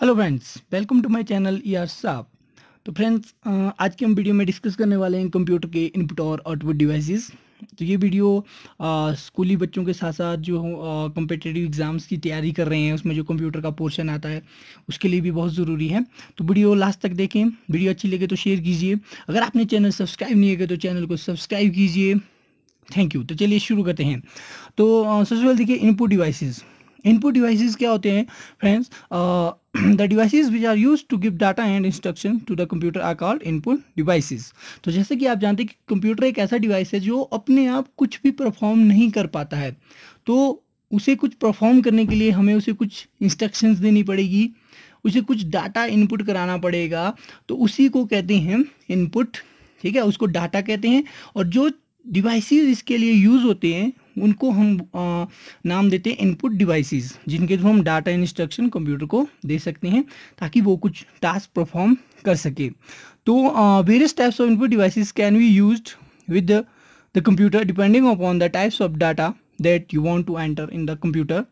Hello friends welcome to my channel E R साहब तो friends आज के हम वीडियो में डिस्कस करने वाले हैं कंप्यूटर के इनपुट और आउटपुट डिवाइसेस तो ये वीडियो स्कूली बच्चों के साथ साथ जो कम्पिटेटिव एग्ज़ाम्स की तैयारी कर रहे हैं उसमें जो कंप्यूटर का पोर्शन आता है उसके लिए भी बहुत ज़रूरी है तो वीडियो लास्ट तक देखें वीडियो अच्छी लगे तो शेयर कीजिए अगर आपने चैनल सब्सक्राइब नहीं किया तो चैनल को सब्सक्राइब कीजिए थैंक यू तो चलिए शुरू करते हैं तो सबसे पहले देखिए इनपुट डिवाइसेज़ इनपुट डिवाइसेस क्या होते हैं friends the devices which are use to give data and instruction to the computer are called input devices तो जैसे कि आप जानते हैं कि कंप्यूटर एक ऐसा डिवाइस है जो अपने आप कुछ भी परफॉर्म नहीं कर पाता है तो उसे कुछ परफॉर्म करने के लिए हमें उसे कुछ इंस्ट्रक्शंस देनी पड़ेगी उसे कुछ डाटा इनपुट कराना पड़ेगा तो उसी को कहते हैं इनपुट ठीक है उसको डाटा कहते हैं और जो डिवाइसेस इसके लिए यूज़ होते हैं उनको हम आ, नाम देते हैं इनपुट डिवाइसेस जिनके थ्रू हम डाटा इंस्ट्रक्शन कंप्यूटर को दे सकते हैं ताकि वो कुछ टास्क परफॉर्म कर सके तो various types of input devices can be use with the computer depending upon the types of data that you want to enter in the computer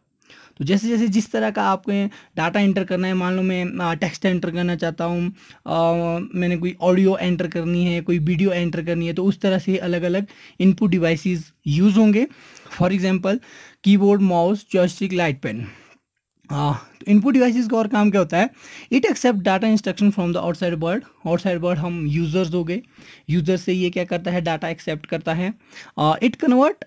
तो जैसे जैसे जिस तरह का आपको डाटा एंटर करना है मान लो मैं टेक्स्ट एंटर करना चाहता हूँ मैंने कोई ऑडियो एंटर करनी है कोई वीडियो एंटर करनी है तो उस तरह से अलग अलग इनपुट डिवाइसेस यूज़ होंगे for example keyboard mouse joystick light pen तो इनपुट डिवाइसेस का और काम क्या होता है it accept data instruction from the outside world outside word हम यूज़र्स हो गए यूज़र से ये क्या करता है डाटा एक्सेप्ट करता है it convert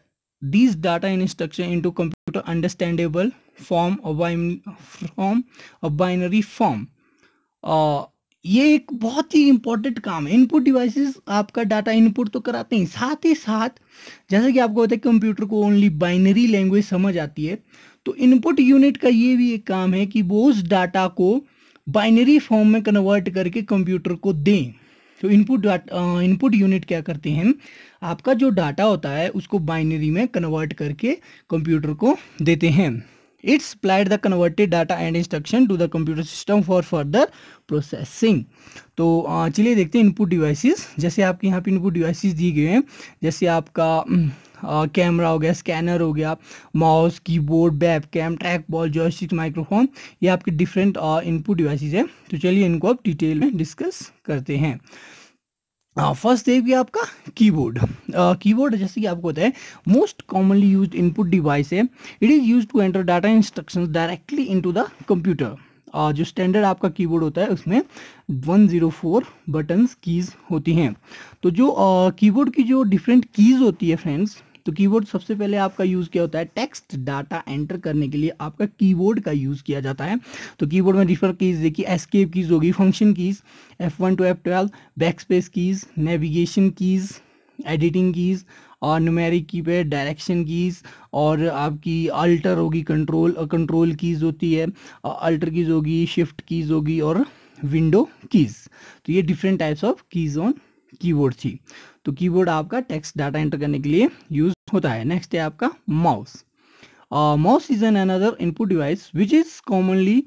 these data instruction into computer understandable form from a binary form ये एक बहुत ही इंपॉर्टेंट काम है इनपुट डिवाइसेस आपका डाटा इनपुट तो कराते हैं साथ ही साथ जैसा कि आपको होता है कंप्यूटर को ओनली बाइनरी लैंग्वेज समझ आती है तो इनपुट यूनिट का ये भी एक काम है कि वो उस डाटा को बाइनरी फॉर्म में कन्वर्ट करके कंप्यूटर को दें तो इनपुट इनपुट यूनिट क्या करते हैं आपका जो डाटा होता है उसको बाइनरी में कन्वर्ट करके कंप्यूटर को देते हैं It supplied the converted data and instruction to the computer system for further processing. तो चलिए देखते हैं इनपुट डिवाइसेस जैसे आपके यहाँ पे इनपुट डिवाइसेस दिए गए हैं जैसे आपका कैमरा हो गया स्कैनर हो गया mouse keyboard web cam track ball joystick microphone ये आपके डिफरेंट इनपुट डिवाइसेस हैं तो चलिए इनको आप डिटेल में डिस्कस करते हैं फर्स्ट देव गया आपका कीबोर्ड कीबोर्ड जैसे कि आपको बताए है most commonly use input device है it is use to enter data instructions directly into the computer जो स्टैंडर्ड आपका कीबोर्ड होता है उसमें 104 बटन्स कीज़ होती हैं तो जो कीबोर्ड की जो डिफरेंट कीज़ होती है फ्रेंड्स तो कीबोर्ड सबसे पहले आपका यूज़ किया होता है टेक्स्ट डाटा एंटर करने के लिए आपका कीबोर्ड का यूज़ किया जाता है तो कीबोर्ड में रिफर कीज देखिए एस्केप कीज होगी function keys F one to F twelve back space keys navigation keys editing keys और numeric key pad direction keys और आपकी अल्टर होगी कंट्रोल कंट्रोल कीज होती है अल्टर कीज होगी शिफ्ट कीज होगी और विंडो कीज तो ये different types of keys on keyboard थी तो कीबोर्ड आपका टेक्स्ट डाटा एंटर करने के लिए यूज होता है नेक्स्ट है आपका mouse mouse is an another input device which is commonly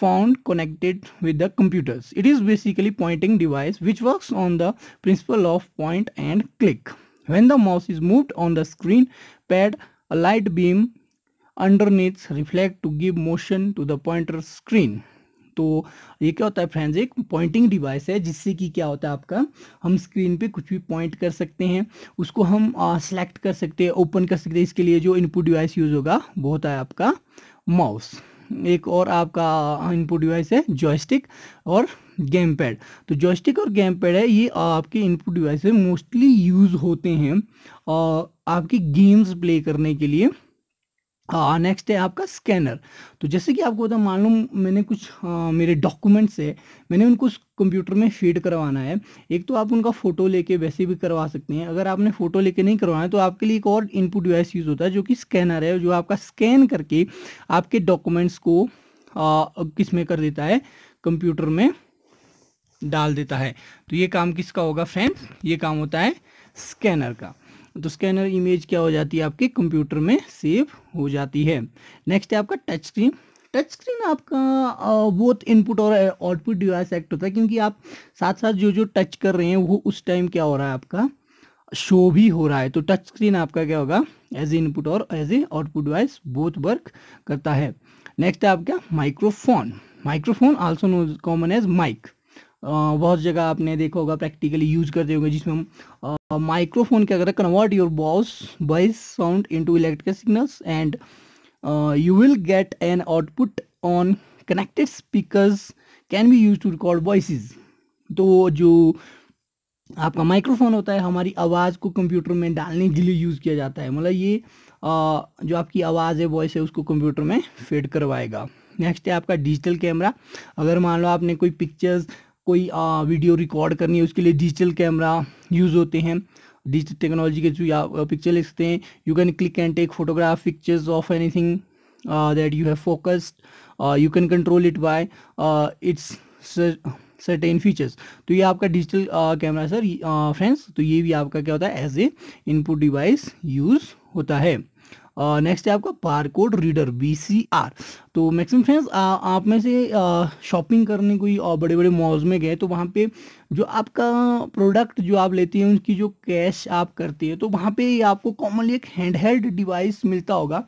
found connected with the computers. It is basically pointing device which works on the principle of point and click. When the mouse is moved on the screen pad, a light beam underneath reflect to give motion to the pointer screen. तो ये क्या होता है friends एक pointing device है जिससे कि क्या होता है आपका हम स्क्रीन पे कुछ भी पॉइंट कर सकते हैं उसको हम सेलेक्ट कर सकते हैं ओपन कर सकते हैं इसके लिए जो इनपुट डिवाइस यूज़ होगा वो होता है आपका माउस एक और आपका इनपुट डिवाइस है जॉयस्टिक और गेम पैड तो जॉयस्टिक और गेम पैड है ये आपके इनपुट डिवाइस में मोस्टली यूज़ होते हैं आपके गेम्स प्ले करने के लिए नेक्स्ट हाँ, है आपका स्कैनर तो जैसे कि आपको पता तो मालूम मैंने कुछ uh, मेरे डॉक्यूमेंट्स है मैंने उनको कंप्यूटर में फीड करवाना है एक तो आप उनका फ़ोटो लेके वैसे भी करवा सकते हैं अगर आपने फ़ोटो लेके नहीं करवाना है तो आपके लिए एक और इनपुट डिवाइस यूज़ होता है जो कि स्कैनर है जो आपका स्कैन करके आपके डॉक्यूमेंट्स को uh, किस में कर देता है कंप्यूटर में डाल देता है तो ये काम किसका होगा फ्रेंड्स ये काम होता है स्कैनर का तो स्कैनर इमेज क्या हो जाती है आपके कंप्यूटर में सेव हो जाती है नेक्स्ट है आपका टच स्क्रीन टच स्क्रीन आपका बहुत इनपुट और आउटपुट डिवाइस एक्ट होता है क्योंकि आप साथ साथ जो जो टच कर रहे हैं वो उस टाइम क्या हो रहा है आपका शो भी हो रहा है तो टच स्क्रीन आपका क्या होगा एज ए इनपुट और as a output device both work करता है नेक्स्ट है आपका microphone microphone also known common as mic बहुत जगह आपने देखा होगा प्रैक्टिकली यूज करते होंगे जिसमें हम माइक्रोफोन के अगर convert your boss voice sound into electrical signals and you will get an output on connected speakers can be use to record voice तो जो आपका माइक्रोफोन होता है हमारी आवाज़ को कंप्यूटर में डालने के लिए यूज़ किया जाता है मतलब ये आ, जो आपकी आवाज़ है वॉइस है उसको कंप्यूटर में फेड करवाएगा नेक्स्ट है आपका डिजिटल कैमरा अगर मान लो आपने कोई पिक्चर्स कोई आ, वीडियो रिकॉर्ड करनी है उसके लिए डिजिटल कैमरा यूज़ होते हैं डिजिटल टेक्नोलॉजी के थ्रू आप पिक्चर ले सकते हैं you can click and take photograph pictures of anything that you have focused you can control it by its certain features तो ये आपका डिजिटल कैमरा सर फ्रेंड्स तो ये भी आपका क्या होता है as a input device use होता है नेक्स्ट है आपका बारकोड रीडर बी तो मैक्सिमम फ्रेंड्स आप में से शॉपिंग करने कोई और बड़े बड़े मॉल्स में गए तो वहाँ पे जो आपका प्रोडक्ट जो आप लेती हैं उनकी जो कैश आप करती है तो वहाँ पे आपको कॉमनली एक हैंड हेल्ड डिवाइस मिलता होगा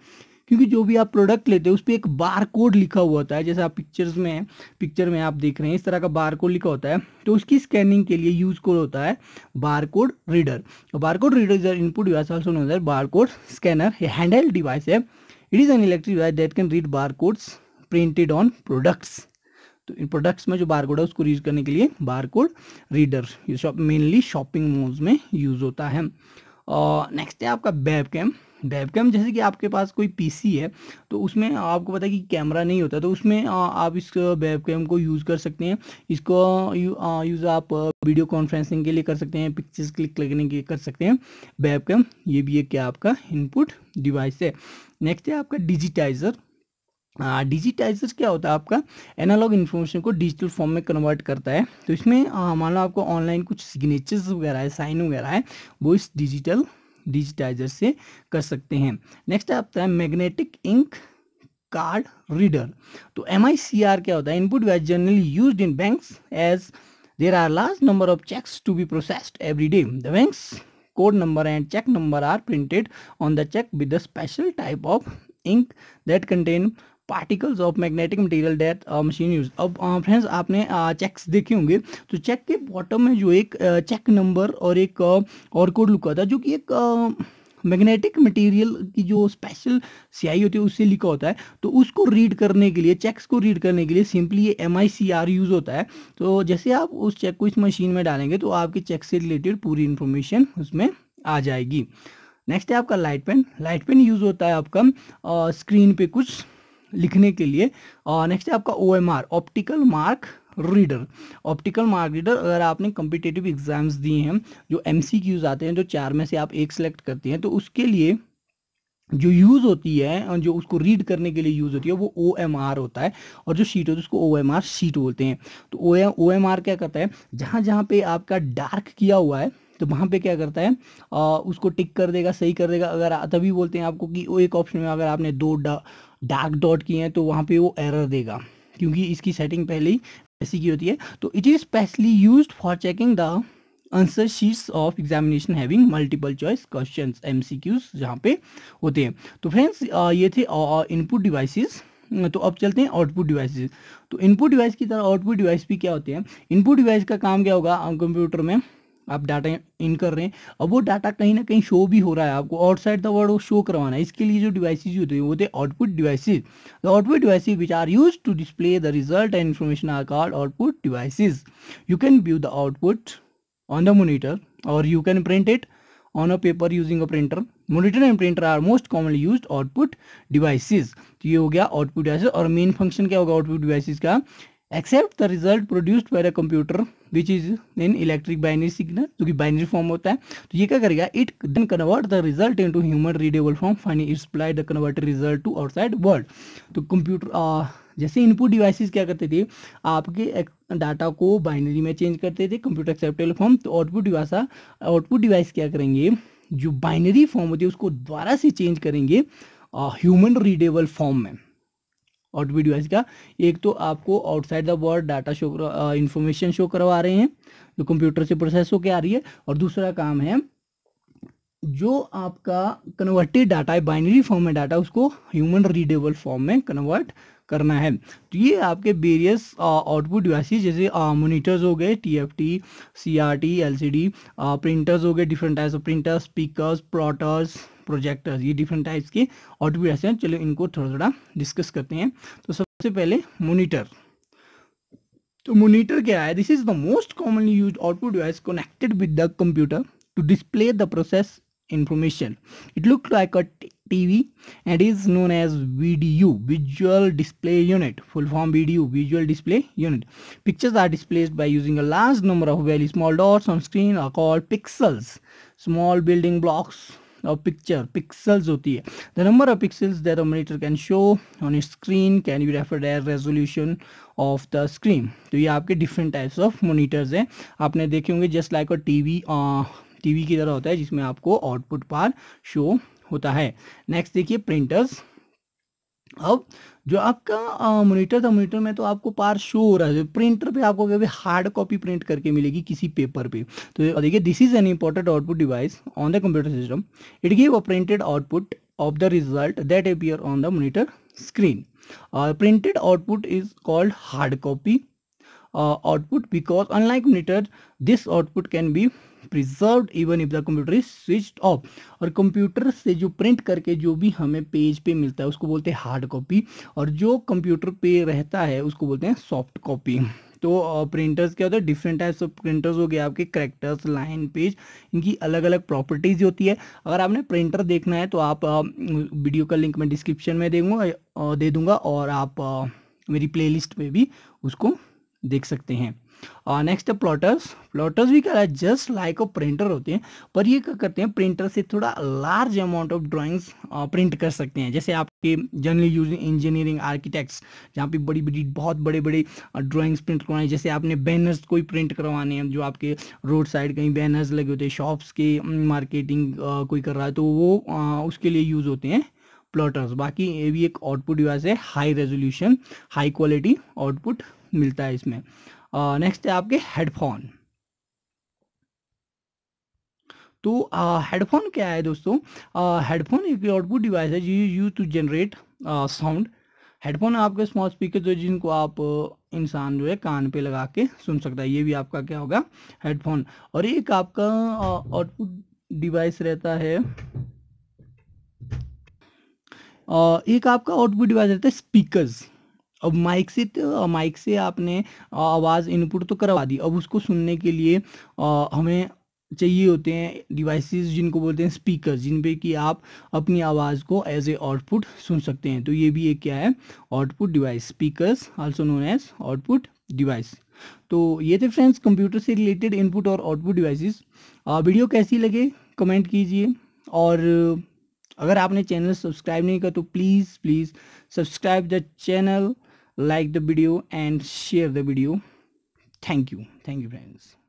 क्योंकि जो भी आप प्रोडक्ट लेते हैं उस पर एक बार कोड लिखा हुआ होता है जैसे आप पिक्चर्स में पिक्चर में आप देख रहे हैं इस तरह का बार कोड लिखा होता है तो उसकी स्कैनिंग के लिए यूज कोड होता है बार कोड रीडर तो bar code reader is input device also bar code scanner hand held device है it is an electric device that can read bar codes printed on products तो इन products में जो bar code है उसको read करने के लिए बार कोड रीडर ये शॉप मेनली शॉपिंग मॉल्स में यूज़ होता है और uh, नेक्स्ट है आपका बैब कैम वेबकैम जैसे कि आपके पास कोई पीसी है तो उसमें आपको पता है कि कैमरा नहीं होता तो उसमें आप इस वेबकैम को यूज़ कर सकते हैं इसको यूज़ आप वीडियो कॉन्फ्रेंसिंग के लिए कर सकते हैं पिक्चर्स क्लिक करने के लिए कर सकते हैं वेबकैम ये भी एक क्या आपका इनपुट डिवाइस है नेक्स्ट है आपका डिजिटाइज़र डिजिटाइजर क्या होता है आपका एनालॉग इन्फॉर्मेशन को डिजिटल फॉर्म में कन्वर्ट करता है तो इसमें मान लो आपको ऑनलाइन कुछ सिग्नेचर्स वगैरह है साइन वगैरह है वो इस डिजिटल डिजिटाइजर से कर सकते हैं नेक्स्ट आपता है मैग्नेटिक इंक कार्ड रीडर तो एम क्या होता है input was generally use in bank as there are large number of cheques to be processed every day the bank code number and cheque number are printed on the cheque with the special type of ink that contain particles of magnetic material that machine use अब friends uh, आपने cheques uh, देखे होंगे तो check के bottom में जो एक check uh, number और एक और कोड लुका था जो कि एक मैग्नेटिक मटेरियल की जो स्पेशल सियाई होती है उससे लिखा होता है तो उसको रीड करने के लिए चेक्स को रीड करने के लिए सिंपली ये एम यूज़ होता है तो जैसे आप उस चेक को इस मशीन में डालेंगे तो आपके चेक से रिलेटेड पूरी इन्फॉर्मेशन उसमें आ जाएगी नेक्स्ट है आपका light pen light pen use होता है आपका स्क्रीन पे कुछ लिखने के लिए और नेक्स्ट है आपका O optical mark reader optical mark reader अगर आपने कम्पिटेटिव एग्जाम्स दिए हैं जो एम आते हैं जो चार में से आप एक सेलेक्ट करते हैं तो उसके लिए जो यूज़ होती है जो उसको रीड करने के लिए यूज़ होती है वो ओ एम आर होता है और जो शीट होती है उसको ओ एम आर शीट बोलते हैं तो O M O M R क्या करता है जहाँ जहाँ पे आपका डार्क किया हुआ है तो वहाँ पे क्या करता है आ, उसको टिक कर देगा सही कर देगा अगर तभी बोलते हैं आपको कि वो एक ऑप्शन में अगर आपने दो डा डार्क डॉट की हैं तो वहाँ पे वो एरर देगा क्योंकि इसकी सेटिंग पहले ही ऐसी की होती है तो it is specially use for checking the answer sheets of examination having multiple choice question M C Qs जहाँ पे होते हैं तो फ्रेंड्स ये थे इनपुट डिवाइसेस तो अब चलते हैं आउटपुट डिवाइसेस तो इनपुट डिवाइस की तरह आउटपुट डिवाइस भी क्या होते हैं इनपुट डिवाइस का काम क्या होगा कंप्यूटर में आप डाटा इन कर रहे हैं अब वो डाटा कहीं ना कहीं शो भी हो रहा है आपको आउटसाइड द वर्ड वो शो करवाना है इसके लिए जो डिवाइसेज होते हैं वो थे output devices the output devices which are use to display the result and information are called output devices you can view the output on the monitor और you can print it on a paper using a printer monitor and printer are most commonly use output devices तो ये हो गया output devices और main function क्या होगा output devices का accept the result produced by the computer which is in electric binary signal जो कि बाइनरी फॉर्म होता है तो ये क्या करेगा it then convert the result into human readable form finally its ply the converted result to outside world तो computer जैसे इनपुट डिवाइसेस क्या करते थे आपके डाटा को बाइनरी में चेंज करते थे कंप्यूटर एक्सेप्टेबल फॉर्म तो आउटपुट डिवाइस आउटपुट डिवाइस क्या करेंगे जो बाइनरी फॉर्म होती है उसको दोबारा से चेंज करेंगे ह्यूमन रीडेबल फॉर्म में ऑट वीडियोज का एक तो आपको outside the world data show information show करवा रहे हैं जो कंप्यूटर से प्रोसेस होकर आ रही है और दूसरा काम है जो आपका कन्वर्टेड डाटा है बाइनरी फॉर्म में डाटा उसको ह्यूमन रीडेबल फॉर्म में कन्वर्ट करना है तो ये आपके वेरियस आउटपुट डिवाइसेस जैसे मोनीटर्स हो गए T F T C R T L C D printers हो गए different types of printers speakers plotters projectors ये डिफरेंट टाइप्स के आउटपुट डिवाइस हैं चलो इनको थोड़ा थोड़ा डिस्कस करते हैं तो सबसे पहले मोनीटर तो मोनीटर क्या है this is the most commonly use output device connected with the computer to display the process information it look like a TV and is known as VDU visual display unit full form VDU visual display unit pictures are displayed by using a large number of very small dots on screen are called pixels small building blocks of picture pixels होती है the number of pixels that a monitor can show on a screen can be referred as resolution of the screen तो ये आपके different types of monitors हैं आपने देखे होंगे just like a TV uh, TV की तरह होता है जिसमें आपको आउटपुट पार शो होता है नेक्स्ट देखिए प्रिंटर्स अब जो आपका मॉनिटर था मॉनिटर में तो आपको पार शो हो रहा है प्रिंटर पे आपको कभी हार्ड कॉपी प्रिंट करके मिलेगी किसी पेपर पे तो देखिए this is an important output device on the computer system it give a printed output of the result that appear on the monitor screen Uh, printed output is called hard copy uh, output because unlike monitor this output can preserve even if the computer is switch off और computer से जो print करके जो भी हमें page पे मिलता है उसको बोलते हैं हार्ड कॉपी और जो कंप्यूटर पे रहता है उसको बोलते हैं सॉफ्ट कॉपी तो प्रिंटर्स क्या होते हैं डिफरेंट टाइप्स ऑफ प्रिंटर्स हो गए आपके करेक्टर्स लाइन पेज इनकी अलग अलग प्रॉपर्टीज़ होती है अगर आपने प्रिंटर देखना है तो आप वीडियो का लिंक मैं डिस्क्रिप्शन में देंगे दे दूँगा और आप मेरी प्लेलिस्ट में भी उसको देख सकते हैं नेक्स्ट है प्लॉटर्स प्लॉटर्स भी कह रहा है जस्ट लाइक ऑफ प्रिंटर होते हैं पर ये क्या करते हैं प्रिंटर से थोड़ा large amount of drawings print कर सकते हैं जैसे आपके जनरली यूज इंजीनियरिंग आर्किटेक्ट्स जहाँ पे बड़ी बड़ी बहुत बड़े बड़े ड्राइंग्स प्रिंट करवाए जैसे आपने बैनर्स कोई प्रिंट करवाने हैं जो आपके रोड साइड कहीं बैनर्स लगे होते हैं शॉप्स के मार्केटिंग कोई कर रहा है तो वो उसके लिए यूज़ होते हैं प्लॉटर्स बाकी ये भी एक आउटपुट डिवाइस है high resolution high quality output मिलता है इसमें नेक्स्ट है आपके हेडफोन तो हेडफोन क्या है दोस्तों हेडफोन एक आउटपुट डिवाइस है जी use to generate sound headphone आपके स्मॉल स्पीकर जो जिनको आप इंसान जो है कान पे लगा के सुन सकता है ये भी आपका क्या होगा हेडफोन और एक आपका आउटपुट डिवाइस रहता है एक आपका आउटपुट डिवाइस रहता है स्पीकर्स अब माइक से तो माइक से आपने आवाज़ इनपुट तो करवा दी अब उसको सुनने के लिए आ, हमें चाहिए होते हैं डिवाइसेस जिनको बोलते हैं स्पीकर जिन पे कि आप अपनी आवाज़ को एज ए आउटपुट सुन सकते हैं तो ये भी एक क्या है output device speakers also known as output device तो ये थे फ्रेंड्स कंप्यूटर से रिलेटेड इनपुट और आउटपुट डिवाइसेस वीडियो कैसी लगे कमेंट कीजिए और अगर आपने चैनल सब्सक्राइब नहीं किया तो please please subscribe the channel like the video and share the video thank you thank you friends